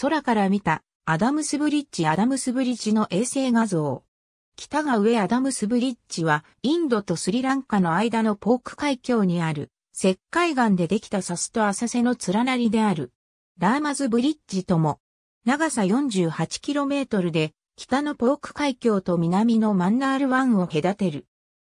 空から見た、アダムスブリッジアダムスブリッジの衛星画像。北が上アダムスブリッジは、インドとスリランカの間のポーク海峡にある、石灰岩でできたサスと浅瀬の連なりである。ラーマズブリッジとも、長さ 48km で、北のポーク海峡と南のマンナール湾を隔てる。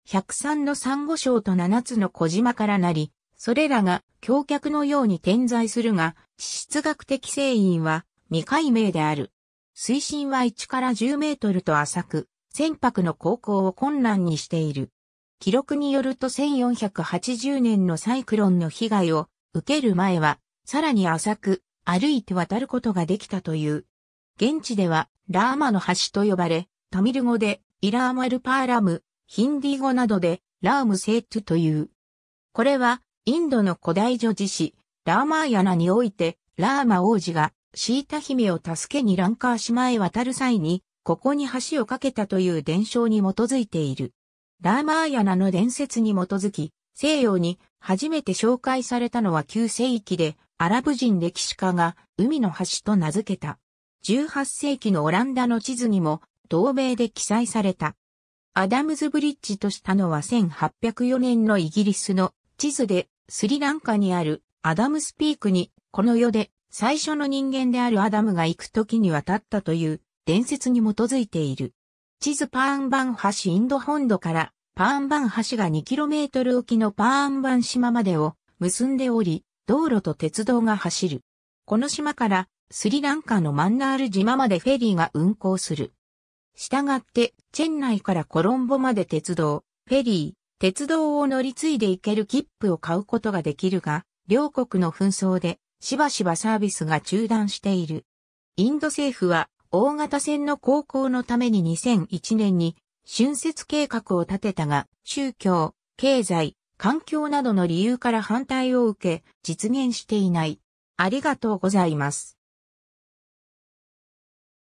103のサンゴ礁と7つの小島からなり、それらが橋脚のように点在するが、地質学的製因は未解明である。水深は1から10メートルと浅く、船舶の航行を困難にしている。記録によると1480年のサイクロンの被害を受ける前は、さらに浅く、歩いて渡ることができたという。現地では、ラーマの橋と呼ばれ、タミル語で、イラーマルパーラム、ヒンディー語などで、ラームセートという。これは、インドの古代女子史、ラーマーヤナにおいて、ラーマ王子が、シータ姫を助けにランカー島へ渡る際に、ここに橋を架けたという伝承に基づいている。ラーマーヤナの伝説に基づき、西洋に初めて紹介されたのは9世紀で、アラブ人歴史家が海の橋と名付けた。18世紀のオランダの地図にも、同名で記載された。アダムズブリッジとしたのは1804年のイギリスの地図でスリランカにあるアダムスピークに、この世で最初の人間であるアダムが行く時に渡ったという伝説に基づいている。地図パーンバン橋インド本土からパーンバン橋が 2km 沖のパーンバン島までを結んでおり、道路と鉄道が走る。この島からスリランカのマンナール島までフェリーが運行する。したがって、チェン内からコロンボまで鉄道、フェリー、鉄道を乗り継いで行ける切符を買うことができるが、両国の紛争でしばしばサービスが中断している。インド政府は大型船の航行のために2001年に春節計画を立てたが、宗教、経済、環境などの理由から反対を受け、実現していない。ありがとうございます。